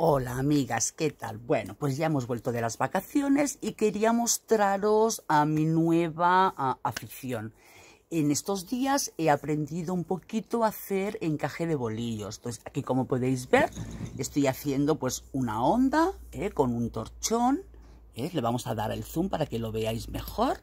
Hola amigas, ¿qué tal? Bueno, pues ya hemos vuelto de las vacaciones y quería mostraros a mi nueva afición. En estos días he aprendido un poquito a hacer encaje de bolillos. Entonces aquí como podéis ver estoy haciendo pues una onda ¿eh? con un torchón. ¿eh? Le vamos a dar el zoom para que lo veáis mejor.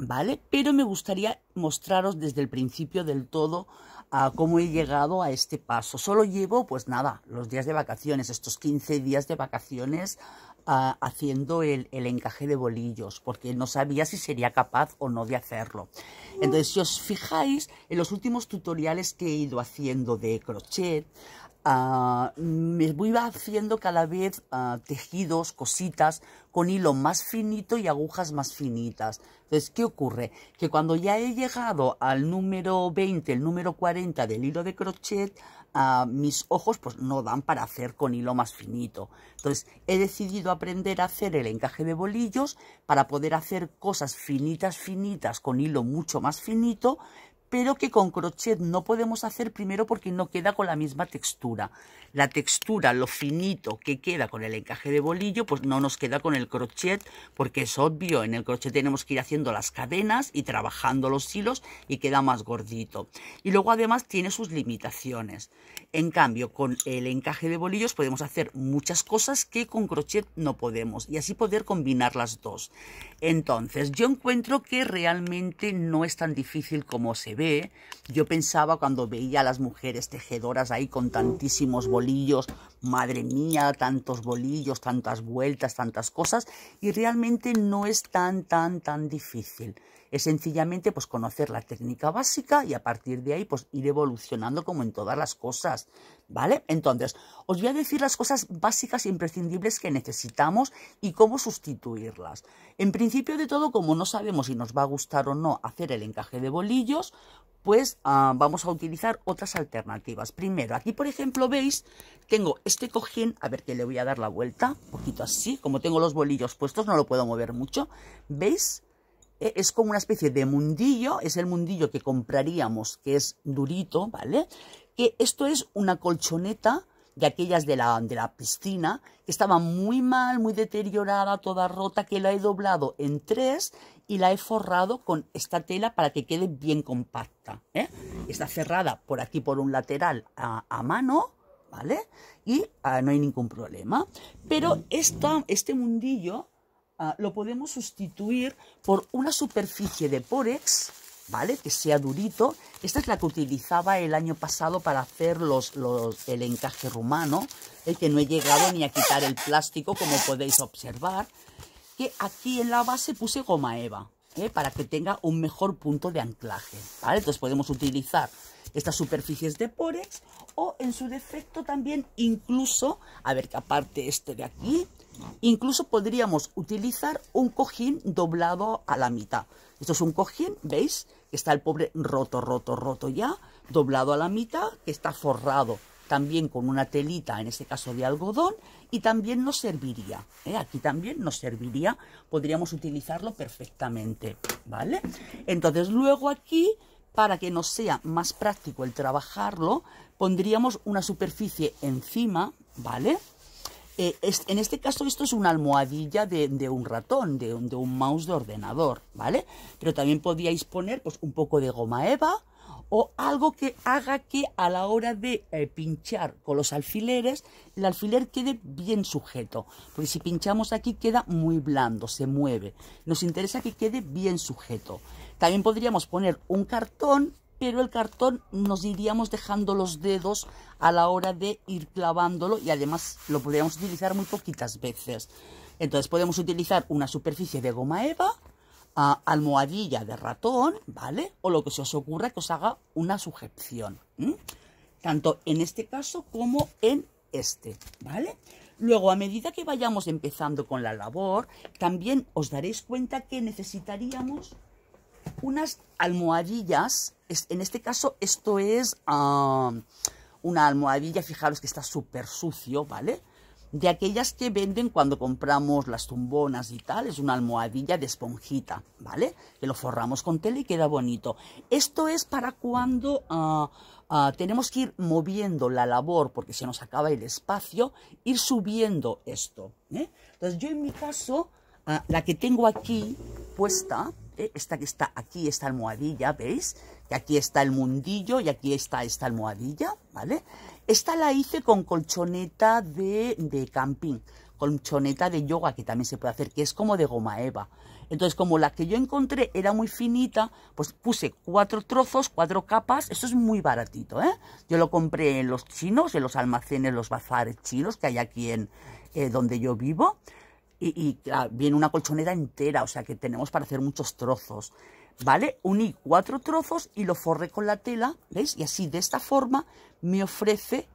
¿Vale? Pero me gustaría mostraros desde el principio del todo a cómo he llegado a este paso. Solo llevo, pues nada, los días de vacaciones, estos 15 días de vacaciones ah, haciendo el, encaje de bolillos, porque no sabía si sería capaz o no de hacerlo. Entonces, si os fijáis, en los últimos tutoriales que he ido haciendo de crochet, Ah, me voy haciendo cada vez ah, tejidos, cositas, con hilo más finito y agujas más finitas. Entonces, ¿qué ocurre? Que cuando ya he llegado al número 20, el número 40 del hilo de crochet, ah, mis ojos pues no dan para hacer con hilo más finito. Entonces, he decidido aprender a hacer el encaje de bolillos para poder hacer cosas finitas, finitas, con hilo mucho más finito, pero que con crochet no podemos hacer primero porque no queda con la misma textura. La textura, lo finito que queda con el encaje de bolillo, pues no nos queda con el crochet porque es obvio, en el crochet tenemos que ir haciendo las cadenas y trabajando los hilos y queda más gordito. Y luego además tiene sus limitaciones. En cambio, con el encaje de bolillos podemos hacer muchas cosas que con crochet no podemos y así poder combinar las dos. Entonces, yo encuentro que realmente no es tan difícil como se yo pensaba cuando veía a las mujeres tejedoras ahí con tantísimos bolillos, madre mía, tantos bolillos, tantas vueltas, tantas cosas, y realmente no es tan, tan, tan difícil. Es sencillamente pues conocer la técnica básica y a partir de ahí pues ir evolucionando como en todas las cosas, ¿vale? Entonces, os voy a decir las cosas básicas e imprescindibles que necesitamos y cómo sustituirlas. En principio de todo, como no sabemos si nos va a gustar o no hacer el encaje de bolillos, pues ah, vamos a utilizar otras alternativas. Primero, aquí por ejemplo veis, tengo este cojín, a ver que le voy a dar la vuelta, un poquito así, como tengo los bolillos puestos no lo puedo mover mucho, ¿veis? Eh, es como una especie de mundillo, es el mundillo que compraríamos, que es durito, ¿vale? Que esto es una colchoneta de aquellas de la, de la piscina, que estaba muy mal, muy deteriorada, toda rota, que la he doblado en tres y la he forrado con esta tela para que quede bien compacta. ¿eh? Está cerrada por aquí, por un lateral a, mano, ¿vale? Y ah, no hay ningún problema. Pero este mundillo ah, lo podemos sustituir por una superficie de pórex ¿vale? Que sea durito. Esta es la que utilizaba el año pasado para hacer los, el encaje rumano, el eh, que no he llegado ni a quitar el plástico, como podéis observar. Que aquí en la base puse goma eva, eh, para que tenga un mejor punto de anclaje, ¿vale? Entonces podemos utilizar estas superficies de Porex o en su defecto también incluso, a ver que aparte este de aquí, incluso podríamos utilizar un cojín doblado a la mitad. Esto es un cojín, ¿veis? está el pobre roto, roto, roto ya, doblado a la mitad, que está forrado también con una telita, en este caso de algodón, y también nos serviría. ¿eh? Aquí también nos serviría, podríamos utilizarlo perfectamente, ¿vale? Entonces luego aquí, para que nos sea más práctico el trabajarlo, pondríamos una superficie encima, ¿vale? Eh, en este caso esto es una almohadilla de, un ratón, de, un mouse de ordenador, ¿vale? Pero también podíais poner pues, un poco de goma eva o algo que haga que a la hora de eh, pinchar con los alfileres el alfiler quede bien sujeto, porque si pinchamos aquí queda muy blando, se mueve. Nos interesa que quede bien sujeto. También podríamos poner un cartón pero el cartón nos iríamos dejando los dedos a la hora de ir clavándolo y además lo podríamos utilizar muy poquitas veces. Entonces podemos utilizar una superficie de goma eva, almohadilla de ratón, ¿vale? O lo que se os ocurra que os haga una sujeción, tanto en este caso como en este, ¿vale? Luego, a medida que vayamos empezando con la labor, también os daréis cuenta que necesitaríamos unas almohadillas, en este caso esto es una almohadilla, fijaros que está súper sucio, ¿vale? De aquellas que venden cuando compramos las tumbonas y tal, es una almohadilla de esponjita, ¿vale? Que lo forramos con tela y queda bonito. Esto es para cuando ah, ah, tenemos que ir moviendo la labor porque se nos acaba el espacio, ir subiendo esto. ¿eh? Entonces yo en mi caso, ah, la que tengo aquí puesta, eh, esta que está aquí, esta almohadilla, ¿veis? Que aquí está el mundillo y aquí está esta almohadilla, ¿vale? Esta la hice con colchoneta de, de camping, colchoneta de yoga que también se puede hacer, que es como de goma eva. Entonces, como la que yo encontré era muy finita, pues puse cuatro trozos, cuatro capas. Esto es muy baratito, ¿eh? Yo lo compré en los chinos, en los almacenes, los bazares chinos que hay aquí en eh, donde yo vivo y, viene una colchoneta entera, o sea que tenemos para hacer muchos trozos, ¿vale? Uní cuatro trozos y lo forré con la tela, ¿veis? Y así de esta forma me ofrece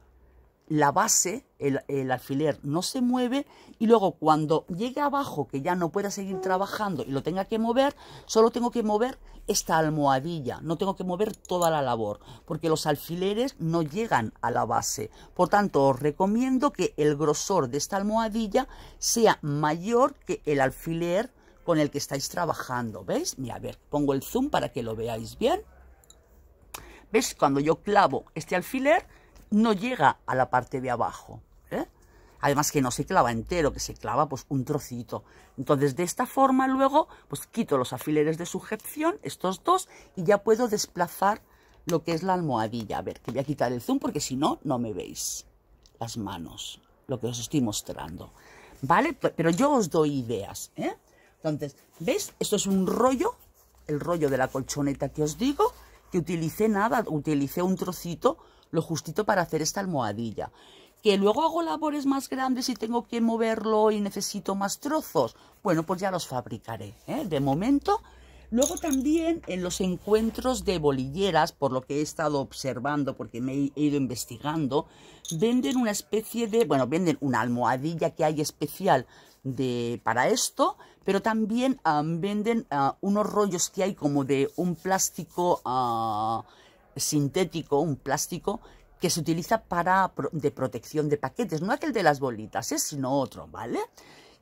la base, el, alfiler no se mueve y luego cuando llegue abajo, que ya no pueda seguir trabajando y lo tenga que mover, solo tengo que mover esta almohadilla, no tengo que mover toda la labor, porque los alfileres no llegan a la base. Por tanto, os recomiendo que el grosor de esta almohadilla sea mayor que el alfiler con el que estáis trabajando, ¿veis? Mira, a ver, pongo el zoom para que lo veáis bien. ¿Ves? Cuando yo clavo este alfiler, no llega a la parte de abajo. ¿eh? Además que no se clava entero, que se clava pues un trocito. Entonces de esta forma luego pues quito los afileres de sujeción, estos dos, y ya puedo desplazar lo que es la almohadilla. A ver, que voy a quitar el zoom porque si no, no me veis las manos, lo que os estoy mostrando. ¿Vale? Pero yo os doy ideas, ¿eh? Entonces, ¿veis? Esto es un rollo, el rollo de la colchoneta que os digo, que utilicé nada, utilicé un trocito lo justito para hacer esta almohadilla. Que luego hago labores más grandes y tengo que moverlo y necesito más trozos. Bueno, pues ya los fabricaré. ¿eh? De momento, Luego también en los encuentros de bolilleras, por lo que he estado observando, porque me he ido investigando, venden una especie de, bueno, venden una almohadilla que hay especial de, para esto, pero también ah, venden ah, unos rollos que hay como de un plástico... Ah, sintético, un plástico que se utiliza para de protección de paquetes, no aquel de las bolitas, es ¿eh? sino otro, ¿vale?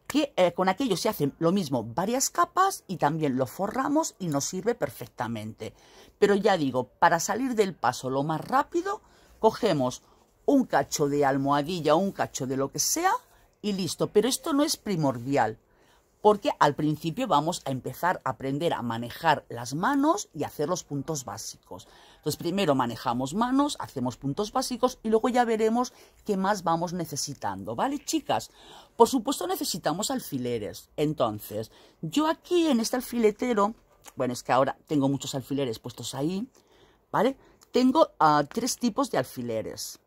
Que eh, con aquello se hacen lo mismo, varias capas y también lo forramos y nos sirve perfectamente. Pero ya digo, para salir del paso lo más rápido, cogemos un cacho de almohadilla, un cacho de lo que sea y listo. Pero esto no es primordial, porque al principio vamos a empezar a aprender a manejar las manos y hacer los puntos básicos. Entonces, primero manejamos manos, hacemos puntos básicos y luego ya veremos qué más vamos necesitando, ¿vale, chicas? Por supuesto necesitamos alfileres. Entonces, yo aquí en este alfiletero, bueno, es que ahora tengo muchos alfileres puestos ahí, ¿vale? Tengo ah, tres tipos de alfileres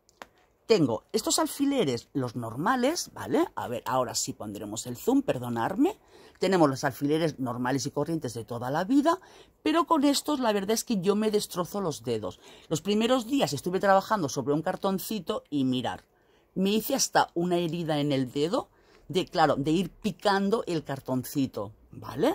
tengo estos alfileres, los normales, ¿vale? A ver, ahora sí pondremos el zoom, perdonarme. Tenemos los alfileres normales y corrientes de toda la vida, pero con estos la verdad es que yo me destrozo los dedos. Los primeros días estuve trabajando sobre un cartoncito y mirar, me hice hasta una herida en el dedo de, claro, de ir picando el cartoncito, ¿vale?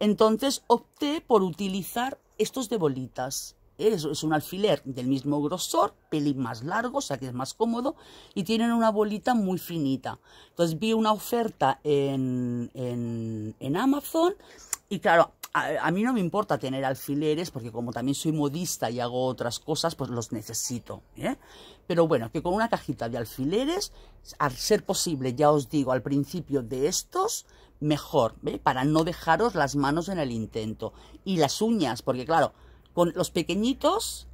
Entonces opté por utilizar estos de bolitas es un alfiler del mismo grosor, pelín más largo, o sea que es más cómodo, y tienen una bolita muy finita. Entonces vi una oferta en, en, en Amazon y claro, a, mí no me importa tener alfileres porque como también soy modista y hago otras cosas, pues los necesito. ¿eh? Pero bueno, que con una cajita de alfileres, al ser posible, ya os digo, al principio de estos, mejor, para no dejaros las manos en el intento. Y las uñas, porque claro, con los pequeñitos,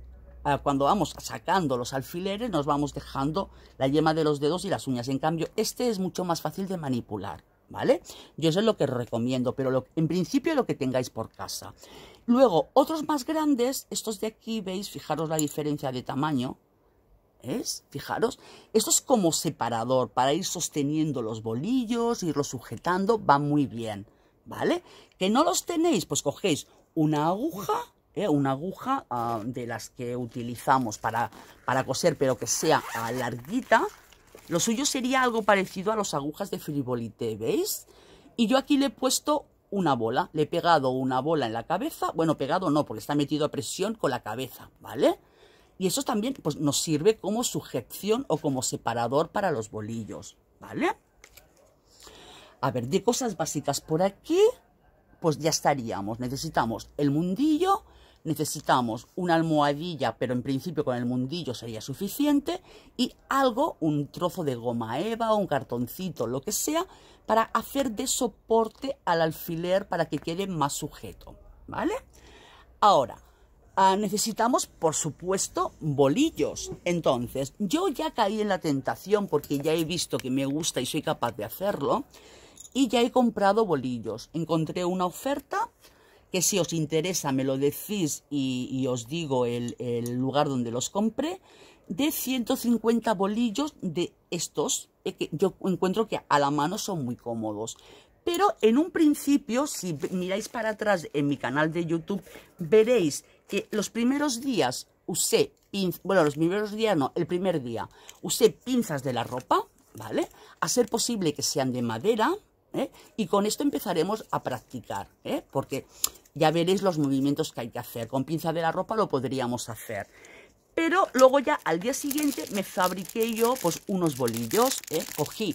ah, cuando vamos sacando los alfileres, nos vamos dejando la yema de los dedos y las uñas. En cambio, este es mucho más fácil de manipular. ¿Vale? Yo eso es lo que recomiendo, pero en principio lo que tengáis por casa. Luego, otros más grandes, estos de aquí, veis, fijaros la diferencia de tamaño, ¿Es? Fijaros, esto es como separador para ir sosteniendo los bolillos, irlos sujetando, va muy bien, ¿vale? Que no los tenéis, pues cogéis una aguja ¿eh? una aguja ah, de las que utilizamos para, coser, pero que sea ah, larguita. Lo suyo sería algo parecido a las agujas de frivolité, ¿veis? Y yo aquí le he puesto una bola, le he pegado una bola en la cabeza, bueno, pegado no, porque está metido a presión con la cabeza, ¿vale? Y eso también pues, nos sirve como sujeción o como separador para los bolillos, ¿vale? A ver, de cosas básicas por aquí, pues ya estaríamos. Necesitamos el mundillo, necesitamos una almohadilla, pero en principio con el mundillo sería suficiente, y algo, un trozo de goma eva o un cartoncito, lo que sea, para hacer de soporte al alfiler para que quede más sujeto, ¿vale? Ahora, ah, necesitamos, por supuesto, bolillos. Entonces, yo ya caí en la tentación porque ya he visto que me gusta y soy capaz de hacerlo, y ya he comprado bolillos. Encontré una oferta que si os interesa me lo decís y, os digo el, lugar donde los compré, de 150 bolillos de estos, eh, que yo encuentro que a la mano son muy cómodos. Pero en un principio, si miráis para atrás en mi canal de YouTube, veréis que los primeros días usé, bueno, los primeros días no, el primer día, usé pinzas de la ropa, ¿vale? A ser posible que sean de madera, ¿eh? y con esto empezaremos a practicar, ¿eh? porque ya veréis los movimientos que hay que hacer. Con pinza de la ropa lo podríamos hacer. Pero luego ya al día siguiente me fabriqué yo pues unos bolillos, ¿eh? cogí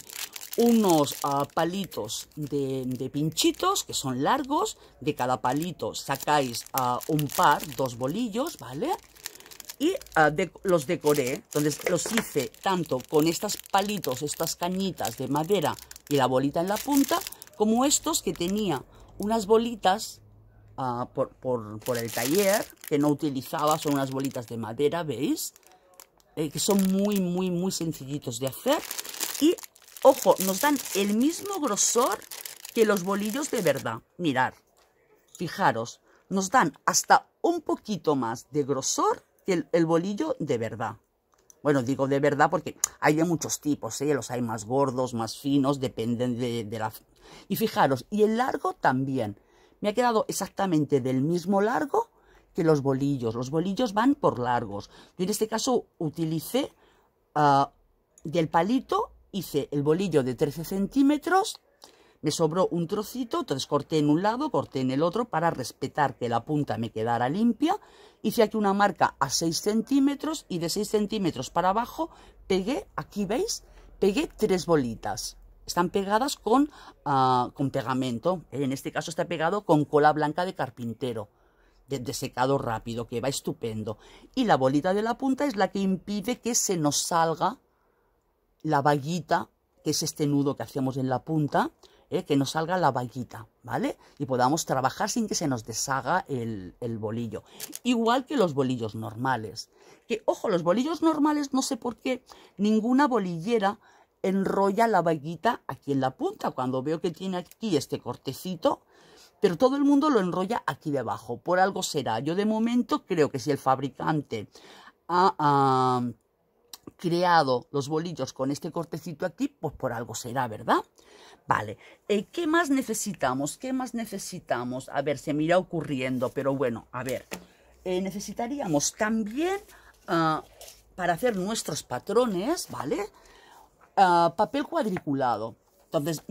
unos ah, palitos de, pinchitos que son largos, de cada palito sacáis ah, un par, dos bolillos, ¿vale? Y ah, los decoré, entonces los hice tanto con estos palitos, estas cañitas de madera y la bolita en la punta, como estos que tenía unas bolitas Ah, por, por, el taller que no utilizaba. Son unas bolitas de madera, ¿veis? Eh, que son muy, muy, muy sencillitos de hacer. Y, ojo, nos dan el mismo grosor que los bolillos de verdad. Mirad, fijaros, nos dan hasta un poquito más de grosor que el, bolillo de verdad. Bueno, digo de verdad porque hay de muchos tipos, ¿eh? los hay más gordos, más finos, dependen de, de, la... Y fijaros, y el largo también me ha quedado exactamente del mismo largo que los bolillos. Los bolillos van por largos. Yo en este caso utilicé ah, del palito, hice el bolillo de 13 centímetros, me sobró un trocito, entonces corté en un lado, corté en el otro para respetar que la punta me quedara limpia. Hice aquí una marca a 6 centímetros y de 6 centímetros para abajo pegué, aquí veis, pegué tres bolitas están pegadas con, ah, con pegamento. En este caso está pegado con cola blanca de carpintero, de, secado rápido, que va estupendo. Y la bolita de la punta es la que impide que se nos salga la vallita, que es este nudo que hacemos en la punta, eh, que nos salga la vallita, ¿vale? Y podamos trabajar sin que se nos deshaga el, el bolillo. Igual que los bolillos normales. Que, ojo, los bolillos normales, no sé por qué, ninguna bolillera enrolla la vallita aquí en la punta, cuando veo que tiene aquí este cortecito, pero todo el mundo lo enrolla aquí debajo, por algo será. Yo de momento creo que si el fabricante ha, creado los bolillos con este cortecito aquí, pues por algo será, ¿verdad? Vale, eh, ¿qué más necesitamos? ¿Qué más necesitamos? A ver, se me irá ocurriendo, pero bueno, a ver. Eh, necesitaríamos también, ah, para hacer nuestros patrones, ¿vale? Ah, papel cuadriculado. Entonces,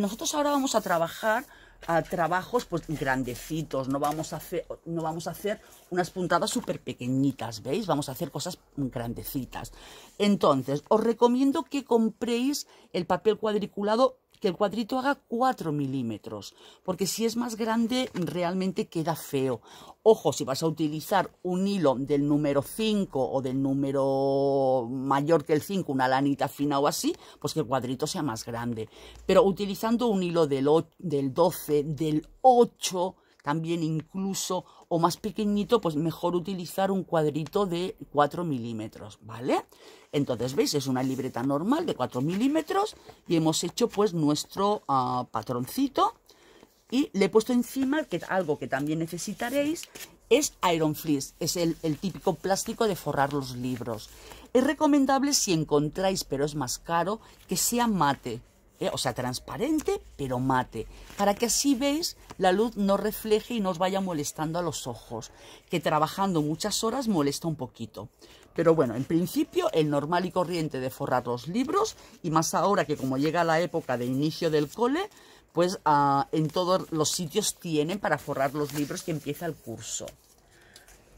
nosotros ahora vamos a trabajar a trabajos pues grandecitos, no vamos a hacer, no vamos a hacer unas puntadas súper pequeñitas, ¿veis? Vamos a hacer cosas grandecitas. Entonces, os recomiendo que compréis el papel cuadriculado el cuadrito haga 4 milímetros, porque si es más grande realmente queda feo. Ojo, si vas a utilizar un hilo del número 5 o del número mayor que el 5, una lanita fina o así, pues que el cuadrito sea más grande. Pero utilizando un hilo del, del 12, del 8, también incluso o más pequeñito, pues mejor utilizar un cuadrito de 4 milímetros, ¿vale? Entonces, ¿veis? Es una libreta normal de 4 milímetros y hemos hecho pues nuestro patróncito ah, patroncito y le he puesto encima que algo que también necesitaréis es Iron Fleece, es el, el, típico plástico de forrar los libros. Es recomendable si encontráis, pero es más caro, que sea mate, ¿eh? o sea, transparente, pero mate, para que así veis la luz no refleje y no os vaya molestando a los ojos, que trabajando muchas horas molesta un poquito. Pero bueno, en principio el normal y corriente de forrar los libros, y más ahora que como llega la época de inicio del cole, pues ah, en todos los sitios tienen para forrar los libros que empieza el curso.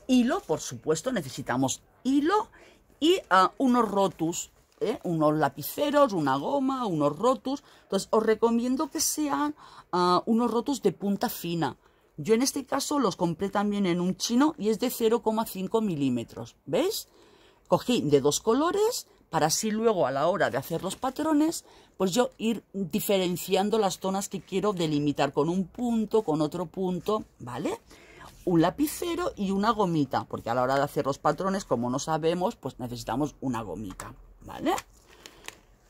Hilo, por supuesto, necesitamos hilo y ah, unos rotus ¿eh? unos lapiceros, una goma, unos rotus. Entonces, os recomiendo que sean ah, unos rotus de punta fina. Yo en este caso los compré también en un chino y es de 0,5 milímetros. ¿Veis? Cogí de dos colores para así luego a la hora de hacer los patrones, pues yo ir diferenciando las zonas que quiero delimitar con un punto, con otro punto, ¿vale? Un lapicero y una gomita, porque a la hora de hacer los patrones, como no sabemos, pues necesitamos una gomita. ¿vale?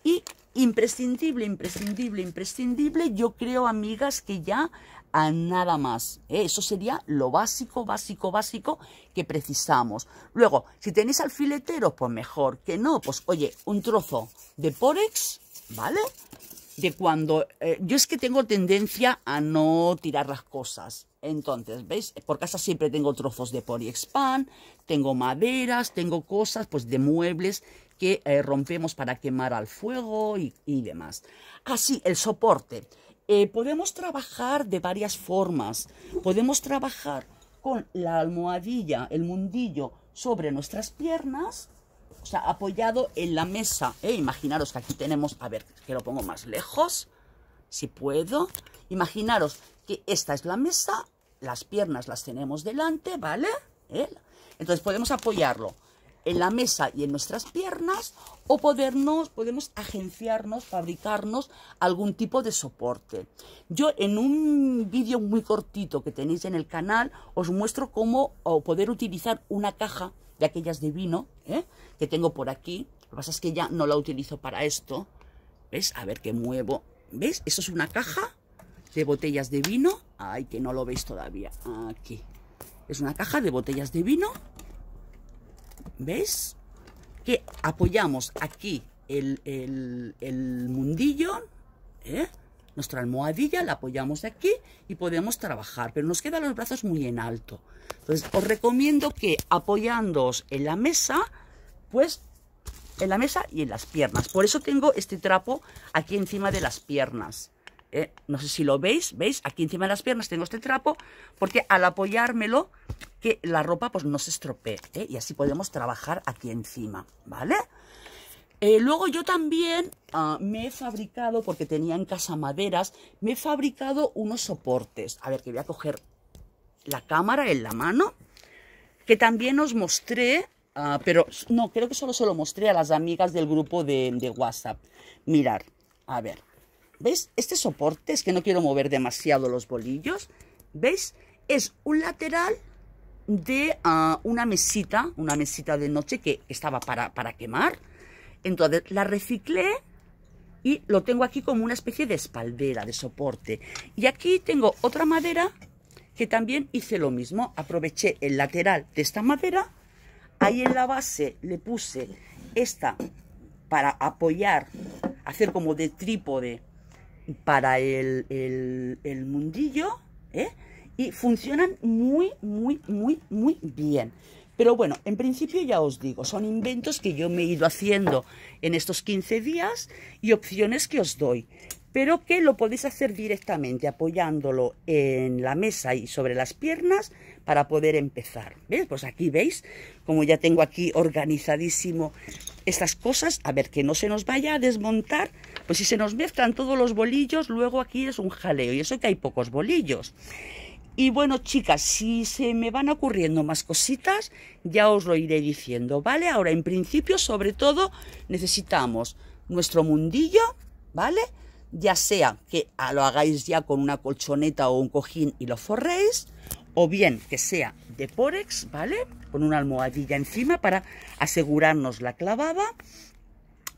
Y imprescindible, imprescindible, imprescindible, yo creo, amigas, que ya a nada más. ¿eh? Eso sería lo básico, básico, básico que precisamos. Luego, si tenéis alfileteros, pues mejor. Que no, pues oye, un trozo de porex ¿vale? De cuando... Eh, yo es que tengo tendencia a no tirar las cosas. Entonces, ¿veis? Por casa siempre tengo trozos de Porex pan, tengo maderas, tengo cosas, pues de muebles que eh, rompemos para quemar al fuego y, demás. Así, ah, el soporte. Eh, podemos trabajar de varias formas. Podemos trabajar con la almohadilla, el mundillo, sobre nuestras piernas, o sea, apoyado en la mesa. Eh, imaginaros que aquí tenemos, a ver, que lo pongo más lejos, si puedo. Imaginaros que esta es la mesa, las piernas las tenemos delante, ¿vale? entonces podemos apoyarlo en la mesa y en nuestras piernas o podernos, podemos agenciarnos, fabricarnos algún tipo de soporte. Yo en un vídeo muy cortito que tenéis en el canal os muestro cómo poder utilizar una caja de aquellas de vino ¿eh? que tengo por aquí. Lo que pasa es que ya no la utilizo para esto. ¿Ves? A ver qué muevo. ¿Ves? eso es una caja de botellas de vino. Ay, que no lo veis todavía. Aquí. Es una caja de botellas de vino ¿Veis? Que apoyamos aquí el, el, mundillo, ¿eh? nuestra almohadilla, la apoyamos aquí y podemos trabajar, pero nos quedan los brazos muy en alto. Entonces, os recomiendo que apoyándoos en la mesa, pues en la mesa y en las piernas. Por eso tengo este trapo aquí encima de las piernas. ¿eh? no sé si lo veis, ¿veis? Aquí encima de las piernas tengo este trapo, porque al apoyármelo que la ropa pues no se estropee, ¿eh? y así podemos trabajar aquí encima, ¿vale? Eh, luego yo también ah, me he fabricado, porque tenía en casa maderas, me he fabricado unos soportes. A ver, que voy a coger la cámara en la mano, que también os mostré, ah, pero no, creo que solo se lo mostré a las amigas del grupo de, WhatsApp. Mirar, a ver, ¿veis? Este soporte, es que no quiero mover demasiado los bolillos, ¿veis? Es un lateral de ah, una mesita, una mesita de noche que estaba para, para quemar. Entonces la reciclé y lo tengo aquí como una especie de espaldera, de soporte. Y aquí tengo otra madera que también hice lo mismo. Aproveché el lateral de esta madera, ahí en la base le puse esta para apoyar, hacer como de trípode para el, el mundillo, ¿eh? y funcionan muy, muy, muy, muy bien. Pero bueno, en principio ya os digo, son inventos que yo me he ido haciendo en estos 15 días y opciones que os doy. Pero que lo podéis hacer directamente apoyándolo en la mesa y sobre las piernas para poder empezar. Pues aquí veis, como ya tengo aquí organizadísimo estas cosas, a ver que no se nos vaya a desmontar, pues si se nos mezclan todos los bolillos, luego aquí es un jaleo y eso que hay pocos bolillos. Y bueno, chicas, si se me van ocurriendo más cositas, ya os lo iré diciendo, ¿vale? Ahora, en principio, sobre todo, necesitamos nuestro mundillo, ¿vale? Ya sea que lo hagáis ya con una colchoneta o un cojín y lo forréis, o bien que sea de porex, ¿vale? Con una almohadilla encima para asegurarnos la clavada,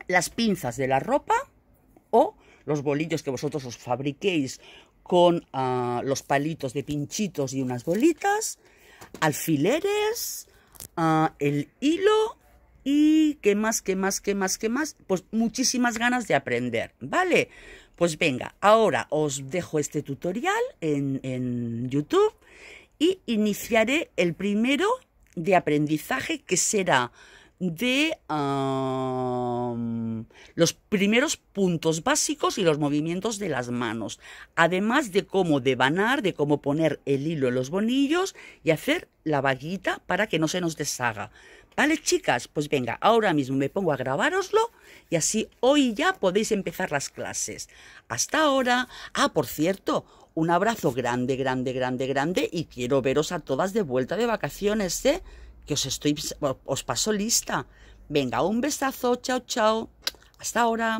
las pinzas de la ropa o los bolillos que vosotros os fabriquéis con ah, los palitos de pinchitos y unas bolitas, alfileres, ah, el hilo y qué más, qué más, qué más, qué más. Pues muchísimas ganas de aprender, ¿vale? Pues venga, ahora os dejo este tutorial en, en YouTube y iniciaré el primero de aprendizaje que será de los primeros puntos básicos y los movimientos de las manos, además de cómo devanar, de cómo poner el hilo en los bonillos y hacer la vaguita para que no se nos deshaga. ¿Vale, chicas? Pues venga, ahora mismo me pongo a grabároslo y así hoy ya podéis empezar las clases. Hasta ahora. Ah, por cierto, un abrazo grande, grande, grande, grande y quiero veros a todas de vuelta de vacaciones, ¿eh? que os estoy, os paso lista. Venga, un besazo, chao, chao. Hasta ahora.